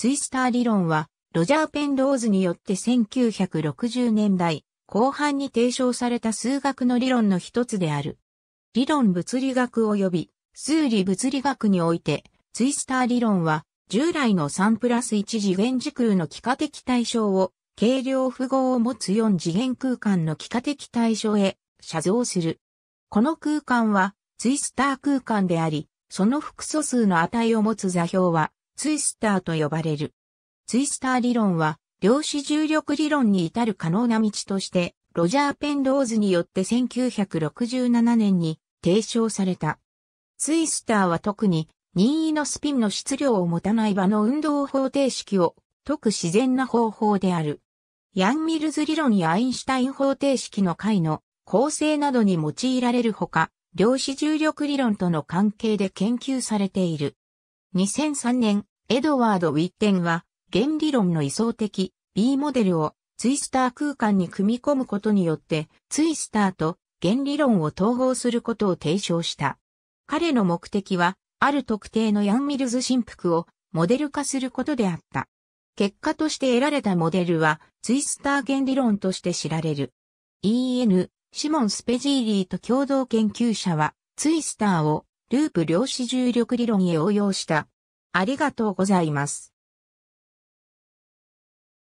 ツイスター理論は、ロジャー・ペンローズによって1960年代後半に提唱された数学の理論の一つである。理論物理学及び数理物理学において、ツイスター理論は、従来の3プラス1次元時空の幾何的対象を、軽量符号を持つ4次元空間の幾何的対象へ写像する。この空間はツイスター空間であり、その複素数の値を持つ座標はツイスターと呼ばれる。ツイスター理論は、量子重力理論に至る可能な道として、ロジャー・ペンローズによって1967年に提唱された。ツイスターは特に任意のスピンの質量を持たない場の運動方程式を解く自然な方法である。ヤン・ミルズ理論やアインシュタイン方程式の解の構成などに用いられるほか、量子重力理論との関係で研究されている。2003年、エドワード・ウィッテンは、原理論の位相的 B モデルをツイスター空間に組み込むことによって、ツイスターと原理論を統合することを提唱した。彼の目的は、ある特定のヤンミルズ振幅をモデル化することであった。結果として得られたモデルは、ツイスター原理論として知られる。EN、シモン・スペジーリーと共同研究者は、ツイスターをループ量子重力理論へ応用したありがとうございます。